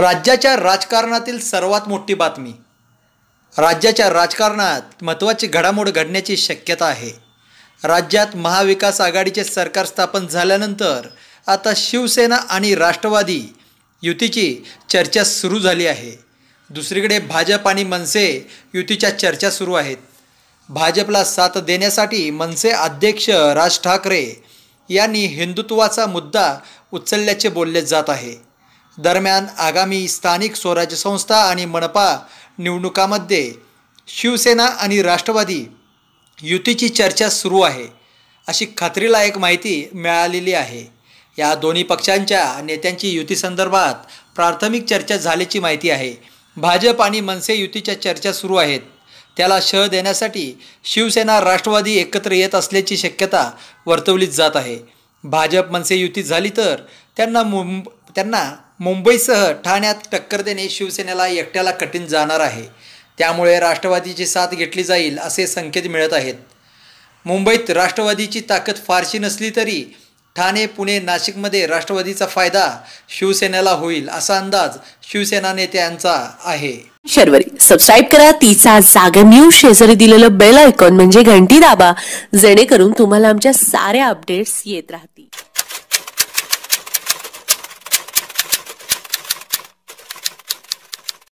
राज्याच्या राजकारणातील सर्वात मोठी बातमी राज्याच्या राजकारणात महत्त्वाची घडामोड घडण्याची शक्यता आहे राज्यात महाविकास आघाडीचे सरकार स्थापन झाल्यानंतर आता शिवसेना आणि राष्ट्रवादी युतीची चर्चा सुरू झाली आहे दुसरीकडे भाजप आणि मनसे युतीच्या चर्चा सुरू आहेत भाजपला साथ देण्यासाठी मनसे अध्यक्ष राज ठाकरे यांनी हिंदुत्वाचा मुद्दा उचलल्याचे बोलले जात आहे दरम्यान आगामी स्थानिक स्वराज्य संस्था आणि मनपा निवडणुकामध्ये शिवसेना आणि राष्ट्रवादी युतीची चर्चा सुरू आहे अशी खात्रीलायक माहिती मिळालेली आहे या दोन्ही पक्षांच्या नेत्यांची युतीसंदर्भात प्राथमिक चर्चा झाल्याची माहिती आहे भाजप आणि मनसे युतीच्या चर्चा सुरू आहेत त्याला शह देण्यासाठी शिवसेना राष्ट्रवादी एकत्र येत असल्याची शक्यता वर्तवली जात आहे भाजप मनसे युती झाली तर त्यांना मुंब त्यांना मुंबईसह ठाण्यात टक्कर देणे शिवसेनेला एकट्याला कठीण जाणार आहे त्यामुळे राष्ट्रवादीची साथ घेतली जाईल असे संकेत मिळत आहेत मुंबईत राष्ट्रवादीची ताकद फारशी नसली तरी ठाणे पुणे नाशिकमध्ये राष्ट्रवादीचा फायदा शिवसेनेला होईल असा अंदाज शिवसेना नेत्यांचा आहे शर्वरी सबस्क्राईब करा तिचा जागर न्यूज शेजारी दिलेलं बेल आयकॉन म्हणजे घंटी दाबा जेणेकरून तुम्हाला आमच्या साऱ्या अपडेट्स येत राहतील